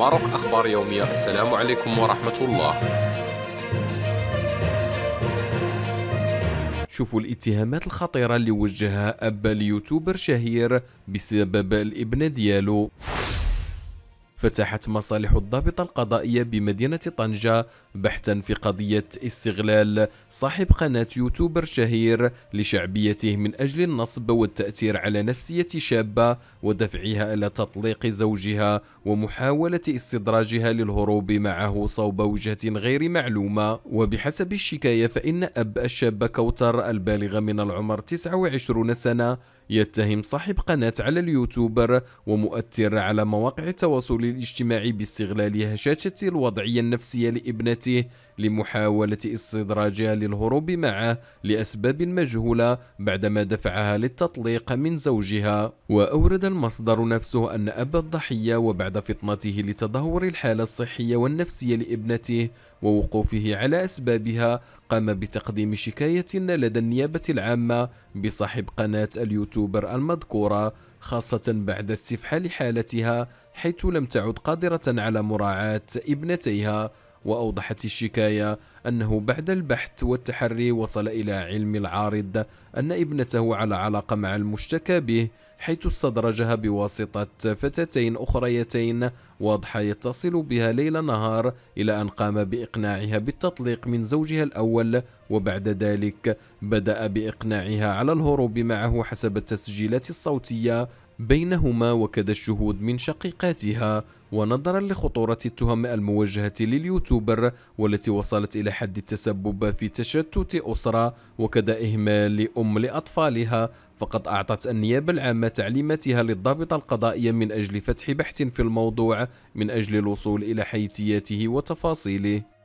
ماروك أخبار يومية السلام عليكم ورحمة الله شوفوا الاتهامات الخطيرة اللي وجهها أب اليوتيوبر شهير بسبب الابن ديالو فتحت مصالح الضابطة القضائية بمدينة طنجة بحثا في قضية استغلال صاحب قناة يوتيوبر شهير لشعبيته من أجل النصب والتأثير على نفسية شابة ودفعها إلى تطليق زوجها ومحاولة استدراجها للهروب معه صوب وجهة غير معلومة وبحسب الشكاية فإن أب الشاب كوتر البالغ من العمر 29 سنة يتهم صاحب قناة على اليوتيوبر ومؤثر على مواقع التواصل الاجتماعي باستغلال هشاشة الوضعية النفسية لابنته لمحاولة استدراجها للهروب معه لأسباب مجهولة بعدما دفعها للتطليق من زوجها وأورد المصدر نفسه أن أب الضحية وبعد فطنته لتدهور الحالة الصحية والنفسية لابنته ووقوفه على أسبابها قام بتقديم شكاية لدى النيابة العامة بصاحب قناة اليوتيوبر المذكورة خاصة بعد استفحال حالتها حيث لم تعد قادرة على مراعاة ابنتيها وأوضحت الشكاية أنه بعد البحث والتحري وصل إلى علم العارض أن ابنته على علاقة مع المشتكى به حيث استدرجها بواسطة فتاتين أخريتين واضحة يتصل بها ليل نهار إلى أن قام بإقناعها بالتطليق من زوجها الأول وبعد ذلك بدأ بإقناعها على الهروب معه حسب التسجيلات الصوتية بينهما وكذا الشهود من شقيقاتها ونظرا لخطورة التهم الموجهة لليوتيوبر والتي وصلت إلى حد التسبب في تشتت أسرة وكذا إهمال أم لأطفالها فقد أعطت النيابة العامة تعليماتها للضابطة القضائية من أجل فتح بحث في الموضوع من أجل الوصول إلى حيثياته وتفاصيله